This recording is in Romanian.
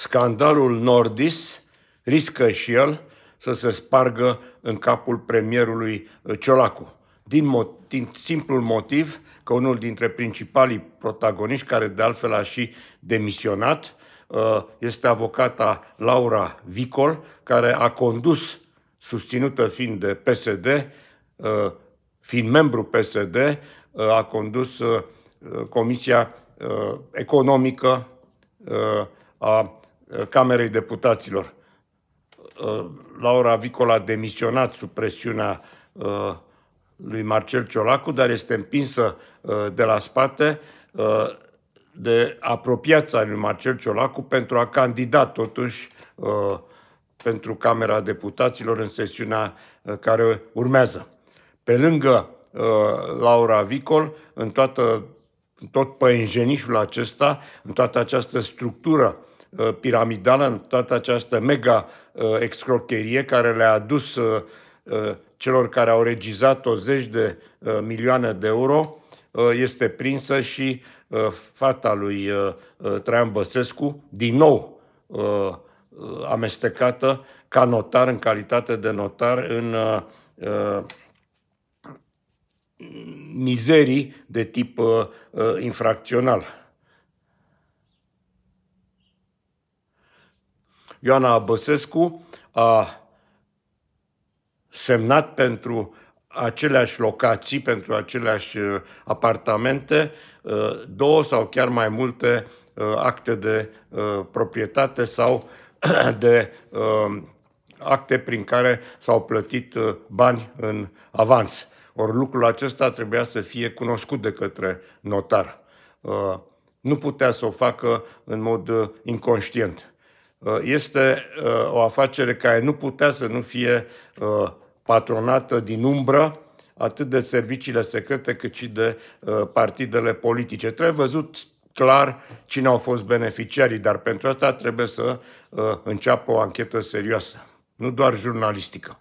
Scandalul Nordis riscă și el să se spargă în capul premierului Ciolacu, din, mo- din simplul motiv că unul dintre principalii protagoniști, care de altfel a și demisionat, uh, este avocata Laura Vicol, care a condus, susținută fiind de PSD, uh, fiind membru PSD, uh, a condus Comisia Economică a Uh, Camerei Deputaților. Uh, Laura Vicola a demisionat sub presiunea uh, lui Marcel Ciolacu, dar este împinsă de la spate de apropiața lui Marcel Ciolacu pentru a candida totuși pentru Camera Deputaților în sesiunea care urmează. Pe lângă Laura Vicol, în, toată, în tot păinjenișul acesta, în toată această structură Uh, piramidală, în toată această mega uh, excrocherie care le-a adus uh, celor care au regizat o zeci de milioane de euro, este prinsă și fata lui Traian Băsescu, din nou amestecată ca notar, în calitate de notar, în mizerii de tip infracțional. Ioana Băsescu a semnat pentru aceleași locații, pentru aceleași uh, apartamente, uh, două sau chiar mai multe uh, acte de proprietate sau de acte prin care s-au plătit bani în avans. Ori lucrul acesta trebuia să fie cunoscut de către notar. Nu putea să o facă în mod inconștient. Uh, este uh, o afacere care nu putea să nu fie uh, patronată din umbră, atât de serviciile secrete cât și de partidele politice. Trebuie văzut clar cine au fost beneficiarii, dar pentru asta trebuie să înceapă o anchetă serioasă, nu doar jurnalistică.